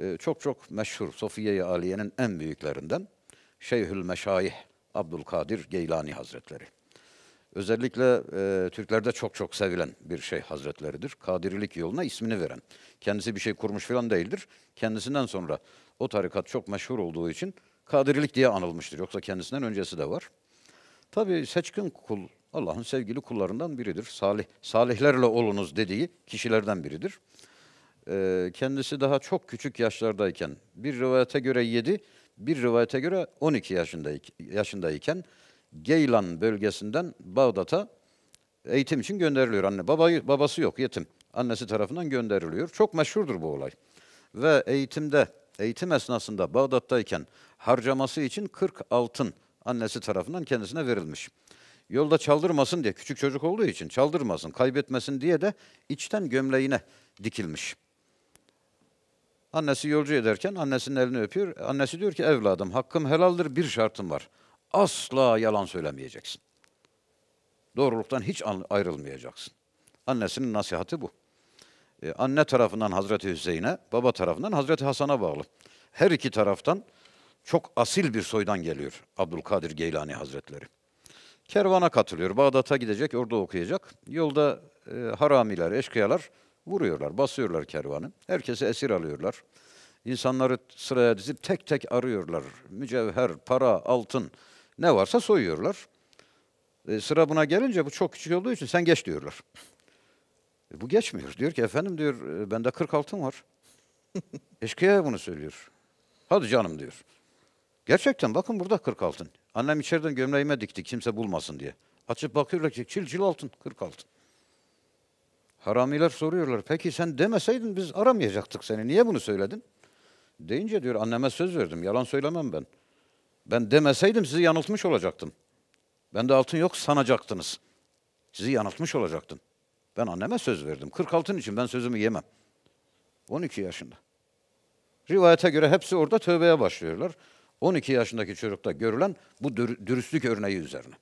Ee, çok çok meşhur Sofiye-i Aliye'nin en büyüklerinden Şeyhül Meşayih Abdülkadir Geylani Hazretleri. Özellikle e, Türklerde çok çok sevilen bir şey hazretleridir. Kadirilik yoluna ismini veren. Kendisi bir şey kurmuş falan değildir. Kendisinden sonra o tarikat çok meşhur olduğu için Kadirilik diye anılmıştır. Yoksa kendisinden öncesi de var. Tabi seçkin kul Allah'ın sevgili kullarından biridir. Salih, salihlerle olunuz dediği kişilerden biridir. Ee, kendisi daha çok küçük yaşlardayken bir rivayete göre 7, bir rivayete göre 12 yaşındayken Geylan bölgesinden Bağdat'a eğitim için gönderiliyor. Anne babayı, babası yok yetim. Annesi tarafından gönderiliyor. Çok meşhurdur bu olay. Ve eğitimde, eğitim esnasında Bağdat'tayken harcaması için 40 altın annesi tarafından kendisine verilmiş. Yolda çaldırmasın diye, küçük çocuk olduğu için çaldırmasın, kaybetmesin diye de içten gömleğine dikilmiş. Annesi yolcu ederken annesinin elini öpüyor. Annesi diyor ki evladım hakkım helaldir bir şartım var. Asla yalan söylemeyeceksin. Doğruluktan hiç ayrılmayacaksın. Annesinin nasihati bu. Ee, anne tarafından Hazreti Hüseyin'e, baba tarafından Hazreti Hasan'a bağlı. Her iki taraftan çok asil bir soydan geliyor Abdülkadir Geylani Hazretleri. Kervana katılıyor. Bağdat'a gidecek, orada okuyacak. Yolda e, haramiler, eşkıyalar Vuruyorlar, basıyorlar kervanı. Herkesi esir alıyorlar. İnsanları sıraya dizip tek tek arıyorlar. Mücevher, para, altın ne varsa soyuyorlar. E, sıra buna gelince bu çok küçük olduğu için sen geç diyorlar. E, bu geçmiyor. Diyor ki efendim diyor e, bende 40 altın var. Eşkıya bunu söylüyor. Hadi canım diyor. Gerçekten bakın burada 40 altın. Annem içeriden gömleğime dikti kimse bulmasın diye. Açıp bakıyorlar ki çil çil altın, 40 altın. Haramiler soruyorlar. Peki sen demeseydin biz aramayacaktık seni. Niye bunu söyledin? Deyince diyor anneme söz verdim. Yalan söylemem ben. Ben demeseydim sizi yanıltmış olacaktım. Ben de altın yok sanacaktınız. Sizi yanıltmış olacaktım. Ben anneme söz verdim. 40 altın için ben sözümü yemem. 12 yaşında. Rivayete göre hepsi orada tövbeye başlıyorlar. 12 yaşındaki çocukta görülen bu dürüstlük örneği üzerine.